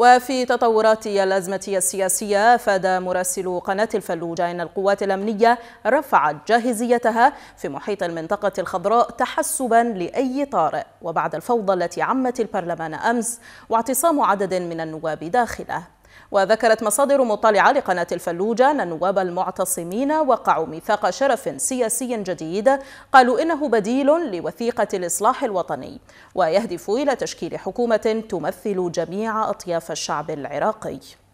وفي تطورات الأزمة السياسية أفاد مراسل قناة الفلوجة أن القوات الأمنية رفعت جاهزيتها في محيط المنطقة الخضراء تحسبا لأي طارئ وبعد الفوضى التي عمت البرلمان أمس واعتصام عدد من النواب داخله وذكرت مصادر مطلعة لقناة الفلوجة أن النواب المعتصمين وقعوا ميثاق شرف سياسي جديد قالوا إنه بديل لوثيقة الإصلاح الوطني ويهدف إلى تشكيل حكومة تمثل جميع أطياف الشعب العراقي